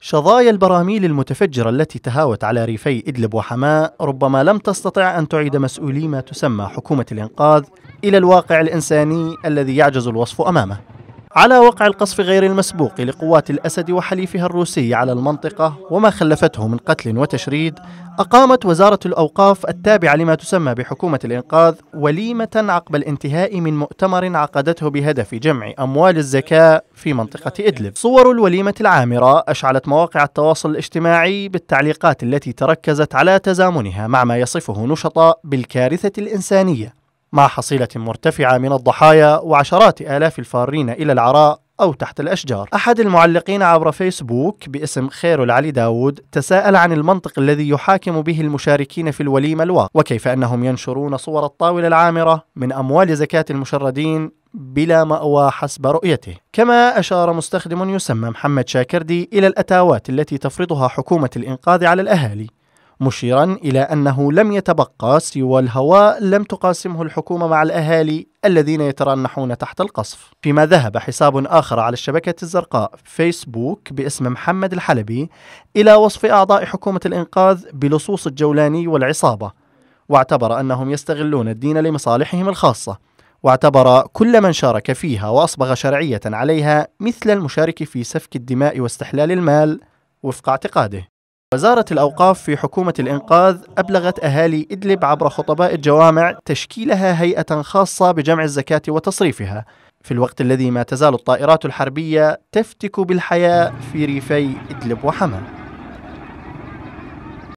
شظايا البراميل المتفجرة التي تهاوت على ريفي إدلب وحماة ربما لم تستطع أن تعيد مسؤولي ما تسمى حكومة الإنقاذ إلى الواقع الإنساني الذي يعجز الوصف أمامه على وقع القصف غير المسبوق لقوات الأسد وحليفها الروسي على المنطقة وما خلفته من قتل وتشريد أقامت وزارة الأوقاف التابعة لما تسمى بحكومة الإنقاذ وليمة عقب الانتهاء من مؤتمر عقدته بهدف جمع أموال الزكاة في منطقة إدلب صور الوليمة العامرة أشعلت مواقع التواصل الاجتماعي بالتعليقات التي تركزت على تزامنها مع ما يصفه نشطاء بالكارثة الإنسانية مع حصيلة مرتفعة من الضحايا وعشرات آلاف الفارين إلى العراء أو تحت الأشجار أحد المعلقين عبر فيسبوك باسم خير العلي داود تساءل عن المنطق الذي يحاكم به المشاركين في الوليمة الواقع وكيف أنهم ينشرون صور الطاولة العامرة من أموال زكاة المشردين بلا مأوى حسب رؤيته كما أشار مستخدم يسمى محمد شاكردي إلى الأتاوات التي تفرضها حكومة الإنقاذ على الأهالي مشيرا إلى أنه لم يتبقى سوى الهواء لم تقاسمه الحكومة مع الأهالي الذين يترنحون تحت القصف فيما ذهب حساب آخر على الشبكة الزرقاء فيسبوك باسم محمد الحلبي إلى وصف أعضاء حكومة الإنقاذ بلصوص الجولاني والعصابة واعتبر أنهم يستغلون الدين لمصالحهم الخاصة واعتبر كل من شارك فيها وأصبغ شرعية عليها مثل المشارك في سفك الدماء واستحلال المال وفق اعتقاده وزارة الأوقاف في حكومة الإنقاذ أبلغت أهالي إدلب عبر خطباء الجوامع تشكيلها هيئة خاصة بجمع الزكاة وتصريفها في الوقت الذي ما تزال الطائرات الحربية تفتك بالحياة في ريفي إدلب وحماه